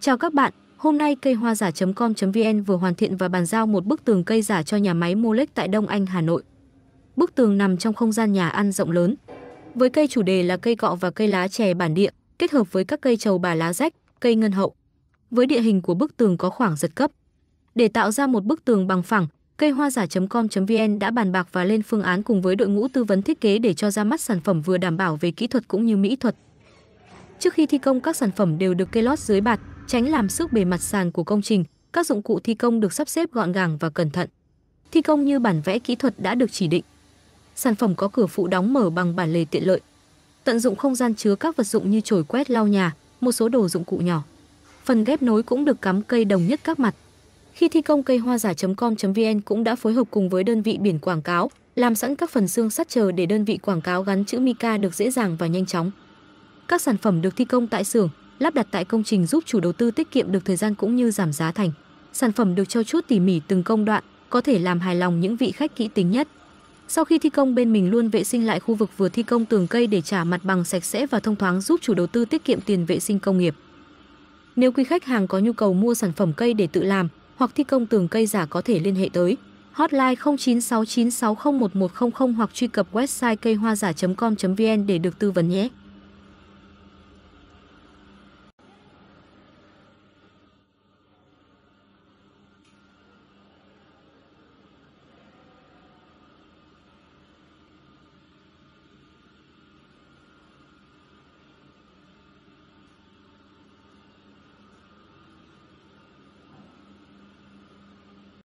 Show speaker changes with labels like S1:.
S1: Chào các bạn, hôm nay cây hoa giả.com.vn vừa hoàn thiện và bàn giao một bức tường cây giả cho nhà máy Molex tại Đông Anh, Hà Nội. Bức tường nằm trong không gian nhà ăn rộng lớn. Với cây chủ đề là cây cọ và cây lá chè bản địa, kết hợp với các cây trầu bà lá rách, cây ngân hậu. Với địa hình của bức tường có khoảng giật cấp. Để tạo ra một bức tường bằng phẳng, cây hoa giả.com.vn đã bàn bạc và lên phương án cùng với đội ngũ tư vấn thiết kế để cho ra mắt sản phẩm vừa đảm bảo về kỹ thuật cũng như mỹ thuật. Trước khi thi công các sản phẩm đều được kê lót dưới bạt, tránh làm sức bề mặt sàn của công trình, các dụng cụ thi công được sắp xếp gọn gàng và cẩn thận. Thi công như bản vẽ kỹ thuật đã được chỉ định. Sản phẩm có cửa phụ đóng mở bằng bản lề tiện lợi. Tận dụng không gian chứa các vật dụng như chổi quét lau nhà, một số đồ dụng cụ nhỏ. Phần ghép nối cũng được cắm cây đồng nhất các mặt. Khi thi công cây hoa giả.com.vn cũng đã phối hợp cùng với đơn vị biển quảng cáo, làm sẵn các phần xương sắt chờ để đơn vị quảng cáo gắn chữ mica được dễ dàng và nhanh chóng. Các sản phẩm được thi công tại xưởng lắp đặt tại công trình giúp chủ đầu tư tiết kiệm được thời gian cũng như giảm giá thành. Sản phẩm được trau chuốt tỉ mỉ từng công đoạn, có thể làm hài lòng những vị khách kỹ tính nhất. Sau khi thi công bên mình luôn vệ sinh lại khu vực vừa thi công tường cây để trả mặt bằng sạch sẽ và thông thoáng giúp chủ đầu tư tiết kiệm tiền vệ sinh công nghiệp. Nếu quý khách hàng có nhu cầu mua sản phẩm cây để tự làm hoặc thi công tường cây giả có thể liên hệ tới hotline 0969601100 hoặc truy cập website cây hoa giả com vn để được tư vấn nhé.